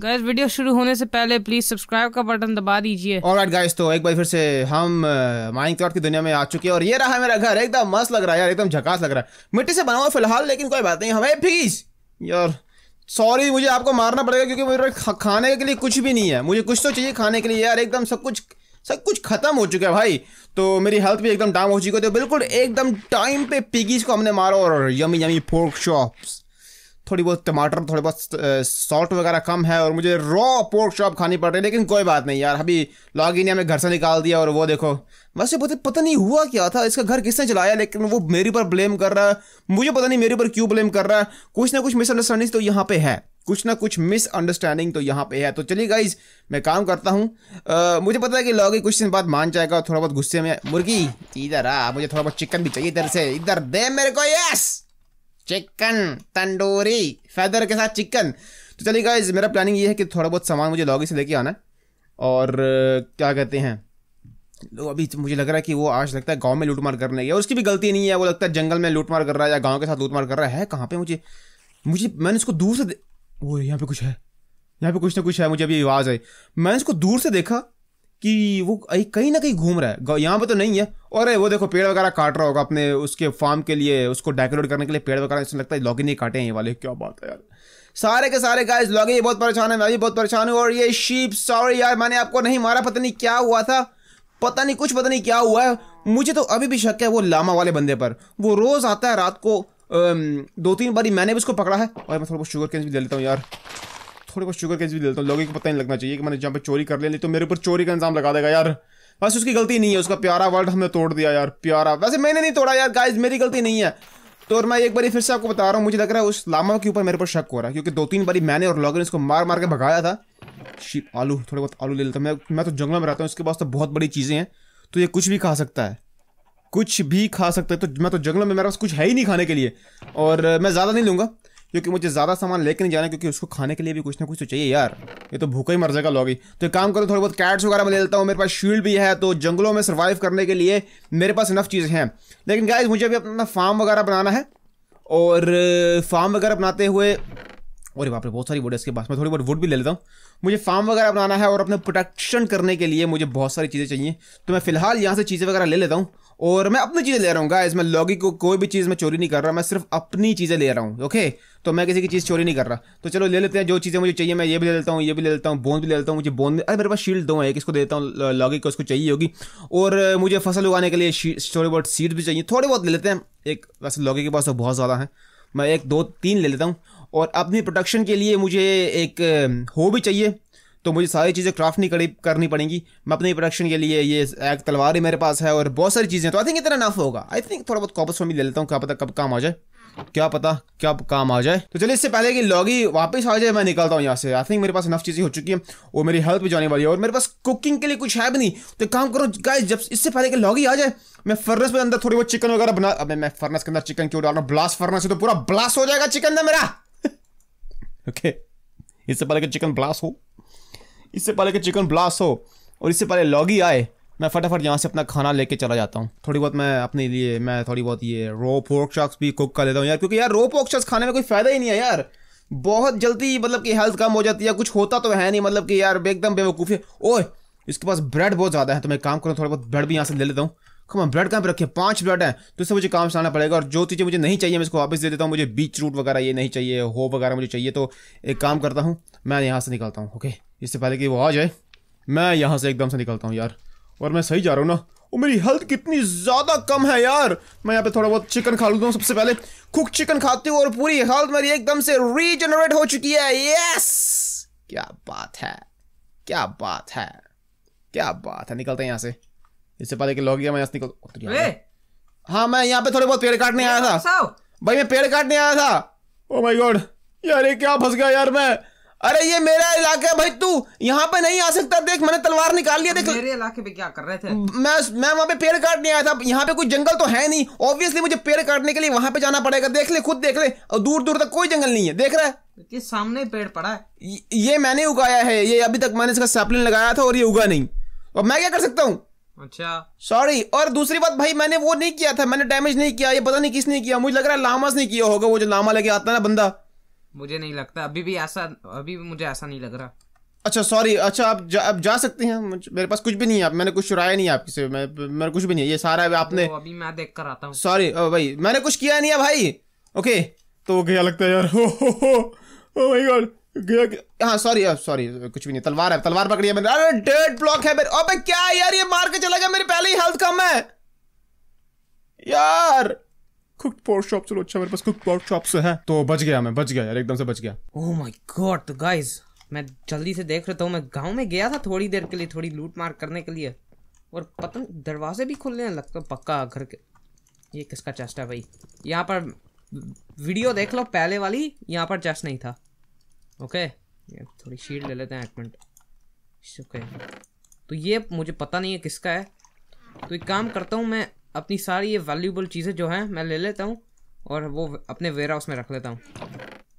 Guys video शुरू होने से पहले प्लीज सब्सक्राइब का बटन दबा दीजिए और राइट गाइस तो एक बार फिर से हम माइनक्राफ्ट uh, की दुनिया में आ चुके हैं और ये रहा मेरा घर एकदम मस्त लग रहा है यार एकदम झकास लग रहा है मिट्टी से बना हुआ फिलहाल लेकिन कोई बात नहीं हमें प्लीज यार सॉरी मुझे आपको मारना पड़ेगा क्योंकि मेरे खाने के लिए कुछ भी नहीं है मुझे कुछ तो चाहिए खाने के लिए यार एकदम सब कुछ सब कुछ खत्म हो चुका है भाई तो मेरी हेल्थ भी एकदम डाउन हो चुकी है तो बिल्कुल एकदम टाइम पे पिगीज को हमने मारा और यमी यमी फोर्क शॉप्स थोड़ी बहुत टमाटर थोड़े बहुत सॉल्ट वगैरह कम है और मुझे रॉ पोर्क शॉप खानी पड़ रही है लेकिन कोई बात नहीं यार अभी इन हमें घर से निकाल दिया और वो देखो वैसे पता पता नहीं हुआ क्या था इसका घर किसने चलाया लेकिन वो मेरे ऊपर ब्लेम कर रहा है मुझे पता नहीं मेरे ऊपर क्यों ब्लेम कर रहा है कुछ ना कुछ मिसअंडरस्टैंडिंग तो यहाँ पे है कुछ ना कुछ मिसअंडरस्टैंडिंग तो यहाँ पे है तो चलिए गाइज मैं काम करता हूँ मुझे पता है कि लॉगी कुछ दिन बाद मान जाएगा थोड़ा बहुत गुस्से में मुर्गी इधर आ मुझे थोड़ा बहुत चिकन भी चाहिए इधर से इधर दे मेरे को यस चिकन तंदूरी फैदर के साथ चिकन तो चलिए गाइज मेरा प्लानिंग ये है कि थोड़ा बहुत सामान मुझे लॉगी से लेके आना है और क्या कहते हैं तो अभी तो मुझे लग रहा है कि वो आज लगता है गांव में लूटमार करने गया उसकी भी गलती नहीं है वो लगता है जंगल में लूटमार कर रहा है या गांव के साथ लूटमार कर रहा है, है कहाँ पे मुझे मुझे मैंने उसको दूर से वो यहाँ पे कुछ है यहाँ पे कुछ ना कुछ है मुझे अभी आवाज़ आई मैंने उसको दूर से देखा कि वो कहीं ना कहीं घूम रहा है यहाँ पे तो नहीं है और वो देखो पेड़ वगैरह काट रहा होगा अपने उसके फार्म के लिए उसको डेकोरेट करने के लिए पेड़ वगैरह इसमें लगता है लॉगिन ही काटे हैं ये वाले क्या बात है यार सारे के सारे गाइस लॉगिन बहुत परेशान है मैं भी बहुत परेशान हूँ और ये शीप सॉरी यार मैंने आपको नहीं मारा पता नहीं क्या हुआ था पता नहीं कुछ पता नहीं क्या हुआ है मुझे तो अभी भी शक है वो लामा वाले बंदे पर वो रोज़ आता है रात को दो तीन बारी मैंने भी उसको पकड़ा है और मैं थोड़ा बहुत शुगर कैंस भी दे लेता हूँ यार थोड़े को शुगर कैसे भी देता लेता हूँ लोगों को पता नहीं लगना चाहिए कि मैंने जहाँ पर चोरी कर ले तो मेरे ऊपर चोरी का इंजाम लगा देगा यार बस उसकी गलती नहीं है उसका प्यारा वर्ल्ड हमने तोड़ दिया यार प्यारा वैसे मैंने नहीं तोड़ा यार गाइज मेरी गलती नहीं है तो और मैं एक बार फिर से आपको बता रहा हूँ मुझे लग रहा है उस लामा के ऊपर मेरे पर शक हो रहा है क्योंकि दो तीन बारी मैंने और लोगों ने इसको मार मार के भगाया था शिप आलू थोड़े बहुत आलू ले लेता मैं मैं तो जंगल में रहता हूँ इसके पास तो बहुत बड़ी चीज़ें हैं तो ये कुछ भी खा सकता है कुछ भी खा सकता है तो मैं तो जंगल में मेरे पास कुछ है ही नहीं खाने के लिए और मैं ज़्यादा नहीं लूँगा क्योंकि मुझे ज़्यादा सामान लेके नहीं जाना क्योंकि उसको खाने के लिए भी कुछ ना कुछ तो चाहिए यार ये तो भूखा ही मर जाएगा लॉगी तो काम करो थोड़ी बहुत कैट्स वगैरह मैं ले लेता हूँ मेरे पास शील्ड भी है तो जंगलों में सर्वाइव करने के लिए मेरे पास इनफ चीज़ें हैं लेकिन गाय मुझे अभी अपना फार्म वगैरह बनाना है और फार्म वगैरह बनाते हुए और वहाँ पर बहुत सारी वुड है इसके पास मैं थोड़ी बहुत वुड भी ले लेता हूँ मुझे फार्म वगैरह बनाना है और अपने प्रोटेक्शन करने के लिए मुझे बहुत सारी चीज़ें चाहिए तो मैं फिलहाल यहाँ से चीज़ें वगैरह ले लेता हूँ और मैं अपनी चीज़ें ले रहा हूँ गाइस मैं लॉगी को कोई भी चीज़ मैं चोरी नहीं कर रहा मैं सिर्फ अपनी चीज़ें ले रहा हूँ ओके तो मैं किसी की चीज़ चोरी नहीं कर रहा तो चलो ले लेते हैं जो चीज़ें मुझे चाहिए मैं ये भी ले लेता हूँ ये भी ले लेता हूँ बोन भी ले लेता हूँ मुझे बोन अरे मेरे पास शील्ड दो है इसको दे देता हूँ लॉगी को उसको चाहिए होगी और मुझे फसल उगाने के लिए थोड़ी बहुत सीड भी चाहिए थोड़े बहुत ले लेते हैं एक वैसे लॉगी के पास तो बहुत ज़्यादा है मैं एक दो तीन ले लेता हूँ और अपनी प्रोडक्शन के लिए मुझे एक हो भी चाहिए तो मुझे सारी चीज़ें क्राफ्ट नहीं करी करनी पड़ेंगी मैं अपने प्रोडक्शन के लिए ये एक तलवार ही मेरे पास है और बहुत सारी चीज़ें तो आई थिंक इतना नफ होगा आई थिंक थोड़ा बहुत कॉपस फॉर्म ले लेता हूँ क्या पता कब काम आ जाए क्या पता क्या काम आ जाए तो चलिए इससे पहले कि लॉगी वापस आ जाए मैं निकलता हूँ यहाँ से आई थिंक मेरे पास नफ चीज़ें हो चुकी हैं और मेरी हेल्थ भी जाने वाली है और मेरे पास कुकिंग के लिए कुछ है भी नहीं तो काम करो गाय जब इससे पहले कि लॉगी आ जाए मैं फर्नेस में अंदर थोड़ी बहुत चिकन वगैरह बना अब मैं फर्नेस के अंदर चिकन क्यों डाल रहा हूँ ब्लास्ट फर्नेस है तो पूरा ब्लास्ट हो जाएगा चिकन ना मेरा ओके इससे पहले कि चिकन ब्लास्ट हो इससे पहले कि चिकन ब्लास्ट हो और इससे पहले लॉगी आए मैं फटाफट यहाँ से अपना खाना लेके चला जाता हूँ थोड़ी बहुत मैं अपने लिए मैं थोड़ी बहुत ये रो पोर्क शॉक्स भी कुक कर लेता हूँ यार क्योंकि यार रो पोर्क शॉक्स खाने में कोई फ़ायदा ही नहीं है यार बहुत जल्दी मतलब कि हेल्थ कम हो जाती है कुछ होता तो है नहीं मतलब कि यार एकदम बेवकूफ़ी ओह इसके पास ब्रेड बहुत ज़्यादा है तो मैं काम करूँ थोड़ा बहुत ब्रेड भी यहाँ से ले लेता हूँ कम ब्लड कहाँ रखे पांच ब्लड है तो इससे मुझे काम चलाना पड़ेगा और जो चीज़ें मुझे नहीं चाहिए मैं इसको वापस दे देता हूँ मुझे बीच रूट वगैरह ये नहीं चाहिए हो वगैरह मुझे चाहिए तो एक काम करता हूँ मैं यहाँ से निकलता हूँ ओके इससे पहले कि वो आ जाए मैं यहाँ से एकदम से निकलता हूँ यार और मैं सही जा रहा हूँ ना और मेरी हेल्थ कितनी ज़्यादा कम है यार मैं यहाँ पे थोड़ा बहुत चिकन खा लूँ हूँ सबसे पहले कुक चिकन खाती हूँ और पूरी हेल्थ मेरी एकदम से रीजनरेट हो चुकी है यस क्या बात है क्या बात है क्या बात है निकलते हैं यहाँ से इससे पहले कि लॉग मैं हाँ मैं यहाँ पे थोड़े बहुत पेड़ काटने आया था भाई मैं पेड़ काटने आया था ओ माय गॉड यार ये क्या फंस गया यार मैं अरे ये मेरा इलाका है भाई तू यहाँ पे नहीं आ सकता देख मैंने तलवार निकाल लिया देख मेरे इलाके पे क्या कर रहे थे मैं मैं वहाँ पे पेड़ काटने आया था यहाँ पे कोई जंगल तो है नहीं ऑब्वियसली मुझे पेड़ काटने के लिए वहाँ पे जाना पड़ेगा देख ले खुद देख ले और दूर दूर तक कोई जंगल नहीं है देख रहा है ये सामने पेड़ पड़ा है ये मैंने उगाया है ये अभी तक मैंने इसका सैपलिन लगाया था और ये उगा नहीं और मैं क्या कर सकता हूँ अच्छा सॉरी और दूसरी बात भाई मैंने वो नहीं किया था मैंने डैमेज नहीं किया ये पता नहीं किसने किया मुझे लग रहा है लामास ने किया होगा वो जो लामा लेके आता है ना बंदा मुझे नहीं लगता अभी भी ऐसा अभी भी मुझे ऐसा नहीं लग रहा अच्छा सॉरी अच्छा आप जा, आप जा सकते हैं मेरे पास कुछ भी नहीं है मैंने कुछ चुराया नहीं है आपके से मैं, मेरे कुछ भी नहीं है ये सारा है आपने तो अभी मैं देख कर आता हूँ सॉरी भाई मैंने कुछ किया नहीं है भाई ओके तो क्या लगता है यार ओ माय गॉड हाँ सॉरी सॉरी हाँ, कुछ भी नहीं तलवार है तलवार पकड़ी है मैंने अरे डेड ब्लॉक है मेरे अबे क्या यार ये मार के चला गया मेरी पहले ही हेल्थ कम है यार कुक पोर्क शॉप चलो अच्छा मेरे पास कुक पोर्क शॉप से है तो बच गया मैं बच गया यार एकदम से बच गया ओह माय गॉड तो गाइस मैं जल्दी से देख रहा हूँ मैं गांव में गया था थोड़ी देर के लिए थोड़ी लूट मार करने के लिए और पता दरवाजे भी खुलने लगता पक्का घर के ये किसका चेस्ट है भाई यहाँ पर वीडियो देख लो पहले वाली यहाँ पर चेस्ट नहीं था ओके ये थोड़ी शील्ड ले लेते हैं एक मिनट ओके तो ये मुझे पता नहीं है किसका है तो एक काम करता हूँ मैं अपनी सारी ये वैल्यूबल चीज़ें जो हैं मैं ले लेता हूँ और वो अपने वेयर हाउस में रख लेता हूँ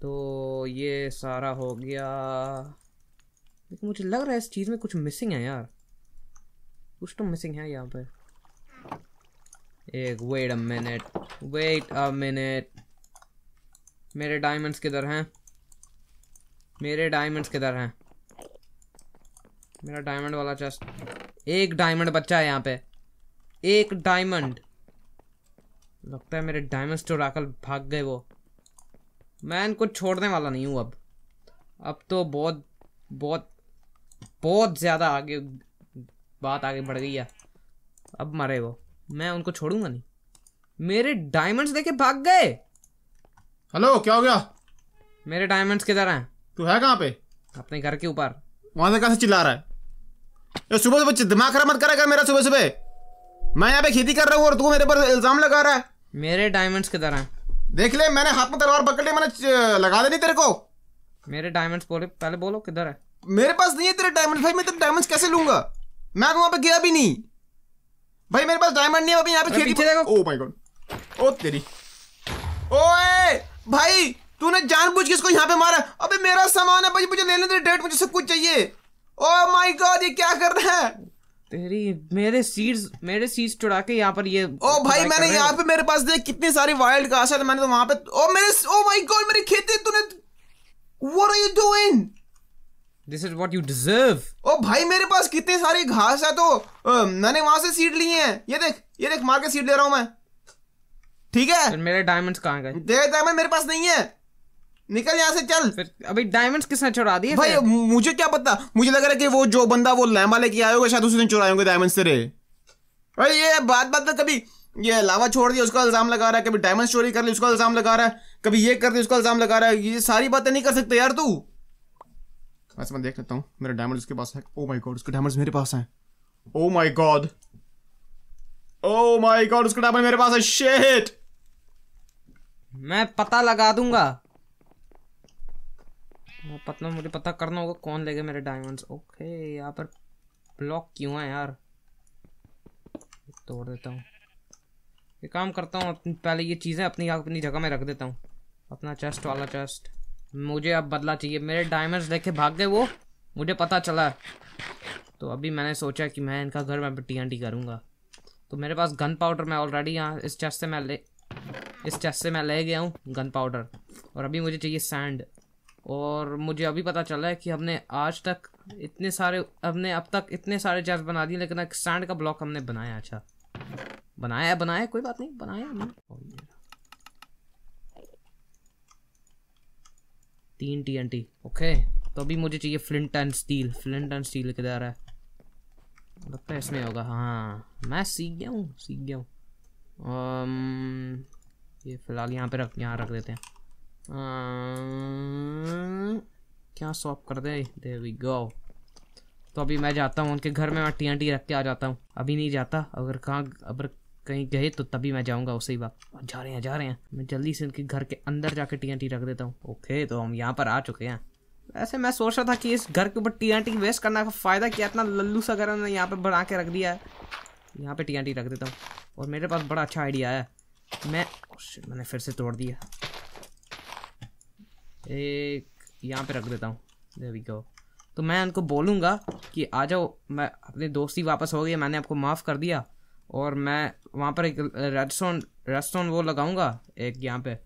तो ये सारा हो गया लेकिन मुझे लग रहा है इस चीज़ में कुछ मिसिंग है यार कुछ तो मिसिंग है यहाँ पर एक wait a minute wait a minute मेरे डायमंड्स किधर हैं मेरे डायमंड्स किधर हैं मेरा डायमंड वाला चेस्ट एक डायमंड बच्चा है यहाँ पे एक डायमंड लगता है मेरे डायमंड तो आकर भाग गए वो मैं इनको छोड़ने वाला नहीं हूँ अब अब तो बहुत बहुत बहुत ज़्यादा आगे बात आगे बढ़ गई है अब मरे वो मैं उनको छोड़ूंगा नहीं मेरे डायमंड्स देखे भाग गए हेलो क्या हो गया मेरे डायमंड्स किधर हैं तू है कहाँ पे अपने घर के ऊपर वहां से कहा चिल्ला रहा है सुबह सुबह दिमाग खराब मत करा कर मेरा सुबह सुबह मैं यहाँ पे खेती कर रहा हूँ और तू मेरे पर इल्जाम लगा रहा है मेरे डायमंड्स किधर हैं देख ले मैंने हाथ में तलवार पकड़ ली मैंने लगा देनी तेरे को मेरे डायमंड्स बोले पहले बोलो किधर है मेरे पास नहीं है तेरे डायमंड भाई मैं तेरे डायमंड्स कैसे लूंगा मैं वहां पे गया भी नहीं भाई मेरे पास डायमंड नहीं है अभी यहाँ पे खेती ओ माय गॉड ओ तेरी ओए भाई तूने जानबूझ के इसको यहाँ पे मारा अबे मेरा सामान है भाई मुझे लेने दे डेट मुझे सब कुछ चाहिए ओ माय गॉड ये क्या कर रहा है तेरी मेरे सीड्स मेरे सीड्स चुरा के यहाँ पर ये ओ oh भाई मैंने यहाँ पे मेरे पास देख कितनी सारी वाइल्ड घास है मैंने तो वहां पे ओ oh मेरे ओ माय गॉड मेरी खेती तूने what are you doing this is what you deserve ओ भाई मेरे पास कितनी सारी घास है तो मैंने वहां से सीड लिए हैं ये देख ये देख मार के सीड ले रहा हूँ मैं ठीक है मेरे डायमंड्स कहाँ गए तेरे डायमंड मेरे पास नहीं है निकल यहाँ से चल फिर अभी डायमंड्स किसने चुरा दिए भाई मुझे क्या पता मुझे लग रहा है कि वो जो बंदा वो लैम्बा लेके आया होगा शायद उसी दिन चुराए होंगे डायमंड्स तेरे भाई ये बात बात तो कभी ये लावा छोड़ दिया उसका इल्जाम लगा रहा है कभी डायमंड चोरी कर ली उसका इल्जाम लगा रहा है कभी ये कर दिया उसका इल्जाम लगा रहा है ये सारी बातें नहीं कर सकते यार तू वैसे मैं देख लेता हूँ मेरा डायमंड उसके पास है ओ माई गॉड उसके डायमंड मेरे पास है oh my god oh my god उसका डायमंड मेरे पास है शेट मैं पता लगा दूंगा वो पता मुझे पता करना होगा कौन लेगा मेरे डायमंड्स ओके यहाँ पर ब्लॉक क्यों है यार तोड़ देता हूँ ये काम करता हूँ पहले ये चीज़ें अपनी अपनी जगह में रख देता हूँ अपना चेस्ट वाला चेस्ट मुझे अब बदला चाहिए मेरे डायमंड्स लेके भाग गए वो मुझे पता चला तो अभी मैंने सोचा कि मैं इनका घर में टी टी करूँगा तो मेरे पास गन पाउडर मैं ऑलरेडी यहाँ इस चेस्ट से मैं ले इस चेस्ट से मैं ले गया हूँ गन पाउडर और अभी मुझे चाहिए सैंड और मुझे अभी पता चल रहा है कि हमने आज तक इतने सारे हमने अब तक इतने सारे चार्ज बना दिए लेकिन एक स्टैंड का ब्लॉक हमने बनाया अच्छा बनाया बनाया कोई बात नहीं बनाया हमने तीन टी एन टी ओके तो अभी मुझे चाहिए flint and steel flint and steel के आ है लगता है इसमें होगा हाँ मैं सीख गया हूँ सीख गया हूँ ये फिलहाल यहाँ पे रख यहाँ रख देते हैं क्या सॉप कर दे देर वी गो तो अभी मैं जाता हूँ उनके घर में मैं टी रख के आ जाता हूँ अभी नहीं जाता अगर कहाँ अगर कहीं गए तो तभी मैं जाऊँगा उसी वक्त जा रहे हैं जा रहे हैं मैं जल्दी से उनके घर के अंदर जाके टी रख देता हूँ ओके तो हम यहाँ पर आ चुके हैं वैसे मैं सोच रहा था कि इस घर के ऊपर टी वेस्ट करना का फ़ायदा क्या इतना लल्लू सा घर मैंने यहाँ पर बना के रख दिया है यहाँ पर टी रख देता हूँ और मेरे पास बड़ा अच्छा आइडिया है मैं oh मैंने फिर से तोड़ दिया एक यहाँ पे रख देता हूँ देवी को तो मैं उनको बोलूँगा कि आ जाओ मैं अपनी दोस्ती वापस हो गई मैंने आपको माफ़ कर दिया और मैं वहाँ पर एक रेड स्टोन रेड स्टोन वो लगाऊँगा एक यहाँ पे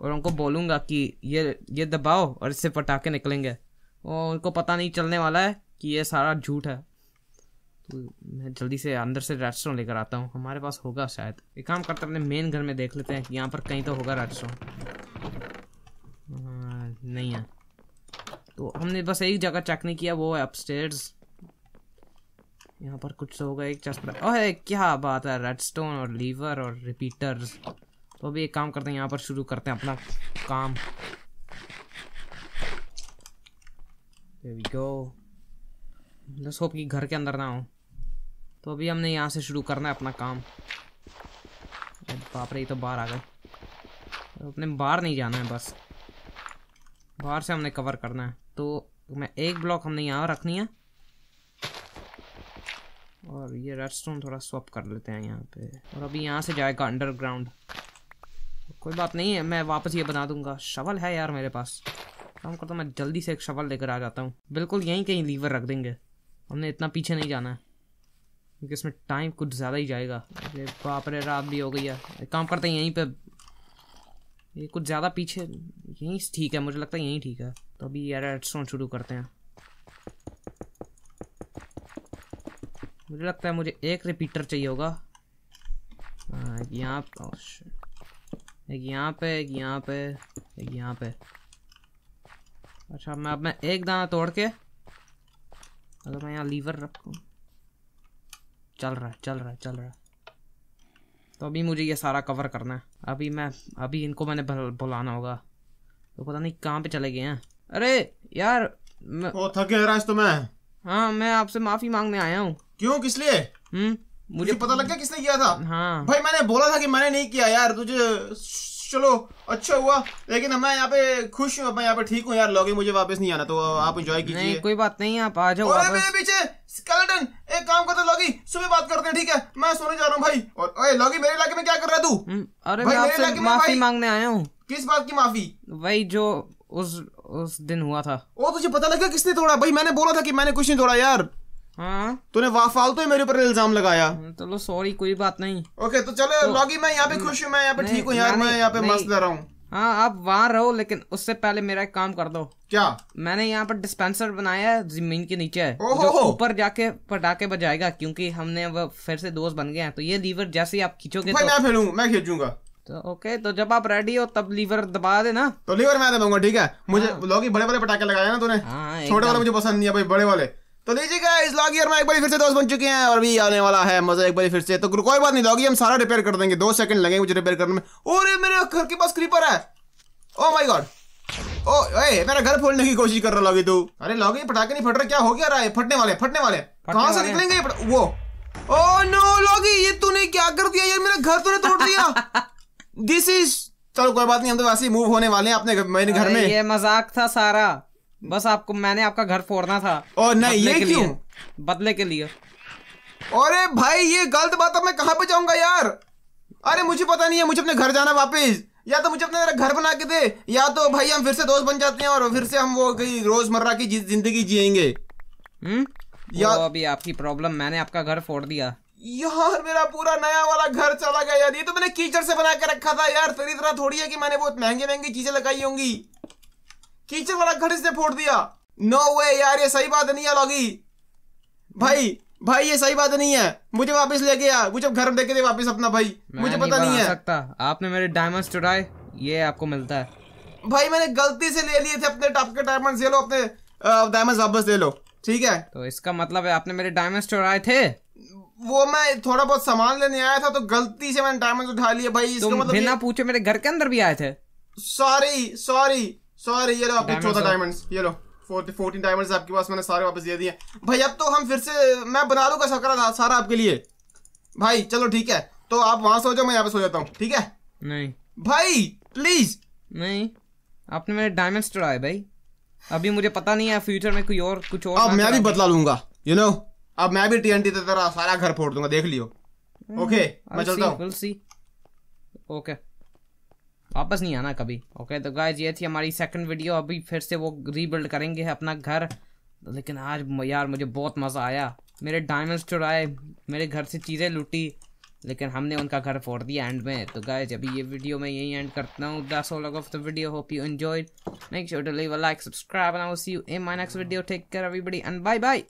और उनको बोलूँगा कि ये ये दबाओ और इससे पटाखे निकलेंगे और उनको पता नहीं चलने वाला है कि ये सारा झूठ है तो मैं जल्दी से अंदर से रेड स्टोन लेकर आता हूँ हमारे पास होगा शायद एक काम करते अपने मेन घर में देख लेते हैं कि यहाँ पर कहीं तो होगा रेड स्टोन नहीं है तो हमने बस एक जगह चेक नहीं किया वो है अपस्टेयर्स यहाँ पर कुछ होगा एक चस्पर पर ओह क्या बात है रेडस्टोन और लीवर और रिपीटर्स तो अभी एक काम करते हैं यहाँ पर शुरू करते हैं अपना काम बस होप कि घर के अंदर ना हो तो अभी हमने यहाँ से शुरू करना है अपना काम बाप रे तो बाहर आ गए अपने बाहर नहीं जाना है बस बाहर से हमने कवर करना है तो मैं एक ब्लॉक हमने यहाँ रखनी है और ये रेडस्टोन थोड़ा स्वप कर लेते हैं यहाँ पे और अभी यहाँ से जाएगा अंडरग्राउंड कोई बात नहीं है मैं वापस ये बना दूंगा शवल है यार मेरे पास काम करता मैं जल्दी से एक शवल लेकर आ जाता हूँ बिल्कुल यहीं कहीं लीवर रख देंगे हमने इतना पीछे नहीं जाना है क्योंकि इसमें टाइम कुछ ज़्यादा ही जाएगा बापरे बाप रे रात भी हो गई है काम करते हैं यहीं पर ये कुछ ज़्यादा पीछे यहीं ठीक है मुझे लगता है यहीं ठीक है तो अभी यार एडस्टोन शुरू करते हैं मुझे लगता है मुझे एक रिपीटर चाहिए होगा यहाँ oh, एक यहाँ पे एक यहाँ पे एक यहाँ पे अच्छा मैं अब मैं एक दाना तोड़ के अगर मैं यहाँ लीवर रखूँ चल रहा है चल रहा है चल रहा है तो अभी मुझे ये सारा कवर करना है अभी मैं अभी इनको मैंने बुलाना होगा तो पता नहीं कहाँ पे चले गए हैं अरे यार मैं ओ थके हराज तो मैं हाँ मैं आपसे माफी मांगने आया हूँ क्यों किस लिए हम्म मुझे पता लग गया किसने किया था हाँ भाई मैंने बोला था कि मैंने नहीं किया यार तुझे चलो अच्छा हुआ लेकिन मैं यहाँ पे खुश हूँ मैं यहाँ पे ठीक हूँ यार लॉगे मुझे वापस नहीं आना तो आप एंजॉय कीजिए कोई बात नहीं आप आ जाओ अरे मेरे पीछे स्केलेटन एक काम करते लॉगी सुबह बात करते हैं ठीक है मैं सोने जा रहा हूँ भाई और ओए लॉगी मेरे इलाके में क्या कर रहा तू हम्म, अरे मैं आपसे माफी मांगने आया हूँ किस बात की माफी भाई जो उस उस दिन हुआ था ओ तुझे पता लगा किसने तोड़ा भाई मैंने बोला था कि मैंने कुछ नहीं तोड़ा यार हाँ तूने वाफाल तो मेरे ऊपर इल्जाम लगाया चलो तो सॉरी कोई बात नहीं ओके तो चलो लॉगी तो- मैं यहाँ पे खुश हूँ मैं यहाँ पे ठीक हूँ यार मैं यहाँ पे मस्त रह रहा हूँ हाँ आप वहाँ रहो लेकिन उससे पहले मेरा एक काम कर दो क्या मैंने यहाँ पर डिस्पेंसर बनाया है जमीन के नीचे जो ऊपर जाके पटाखे बजाएगा क्योंकि हमने अब फिर से दोस्त बन गए हैं तो ये लीवर जैसे ही आप खींचोगे तो मैं फिर मैं खींचूंगा तो ओके तो जब आप रेडी हो तब लीवर दबा देना तो लीवर मैं दबाऊंगा ठीक है मुझे हाँ। लॉगी बड़े पटाखे लगाए ना तूने हाँ, छोटे वाले मुझे पसंद नहीं है भाई बड़े वाले तो लीजिएगा इस लॉगी और मैं एक बार फिर से दोस्त बन चुके हैं और भी आने वाला है मजा एक बार फिर से तो कोई बात नहीं लॉगी हम सारा रिपेयर कर देंगे दो सेकंड लगेंगे मुझे रिपेयर करने में और मेरे घर के पास क्रीपर है ओ माय गॉड ओ ए मेरा घर फोड़ने की कोशिश कर रहा लॉगी तू अरे लॉगी पटाखे नहीं फट रहे क्या हो गया रहा है फटने वाले फटने वाले कहाँ से निकलेंगे वो ओ oh नो लॉगी ये तूने क्या कर दिया यार मेरा घर तूने तोड़ दिया दिस इज चलो कोई बात नहीं हम तो वैसे ही मूव होने वाले हैं अपने मेरे घर में ये मजाक था सारा बस आपको मैंने आपका घर फोड़ना था और नहीं ये क्यों बदले के लिए अरे भाई ये गलत बात मैं कहाँ पे जाऊंगा यार अरे मुझे पता नहीं है मुझे अपने घर जाना वापस या तो मुझे अपने घर बना के दे या तो भाई हम फिर से दोस्त बन जाते हैं और फिर से हम वो कहीं रोजमर्रा की जिंदगी जिएंगे हम्म? या अभी आपकी प्रॉब्लम मैंने आपका घर फोड़ दिया यार मेरा पूरा नया वाला घर चला गया यार ये तो मैंने कीचड़ से बना के रखा था यार तरी तरह थोड़ी है कि मैंने बहुत महंगी महंगी चीजें लगाई होंगी कीचड़ वाला घड़ी से फोड़ दिया नो no वे यार ये सही बात नहीं है लॉगी भाई भाई ये सही बात नहीं है मुझे वापस ले गया मुझे घर देखे थे वापस अपना भाई मुझे पता नहीं, नहीं है सकता आपने मेरे डायमंड्स चुराए ये आपको मिलता है भाई मैंने गलती से ले लिए थे अपने टॉप के डायमंड्स ले लो अपने डायमंड्स वापस ले लो ठीक है तो इसका मतलब है आपने मेरे डायमंड्स चुराए थे वो मैं थोड़ा बहुत सामान लेने आया था तो गलती से मैंने डायमंड्स उठा लिए भाई इसका मतलब बिना पूछे मेरे घर के अंदर भी आए थे सॉरी सॉरी सॉरी ये लो आपके चौदह डायमंड्स ये लो फोर्टीन डायमंड्स आपके पास मैंने सारे वापस दे दिए भाई अब तो हम फिर से मैं बना लूंगा सकरा सारा आपके लिए भाई चलो ठीक है तो आप वहां सो जाओ मैं यहाँ पे सो जाता हूँ ठीक है नहीं भाई प्लीज नहीं आपने मेरे डायमंड्स चुराए भाई अभी मुझे पता नहीं है फ्यूचर में कोई और कुछ और अब मैं भी बदला लूंगा यू नो अब मैं भी टीएनटी तेरा सारा घर फोड़ दूंगा देख लियो ओके hmm, मैं चलता हूँ ओके वापस नहीं आना कभी ओके तो गाइज ये थी हमारी सेकंड वीडियो अभी फिर से वो रीबिल्ड करेंगे अपना घर लेकिन आज यार मुझे बहुत मज़ा आया मेरे डायमंड्स चुराए मेरे घर से चीज़ें लुटी लेकिन हमने उनका घर फोड़ दिया एंड में तो गाइज अभी ये वीडियो मैं यही एंड करता हूँ that's all of the video hope you enjoyed make sure to leave a like subscribe and I will see you in my next video take care everybody and bye bye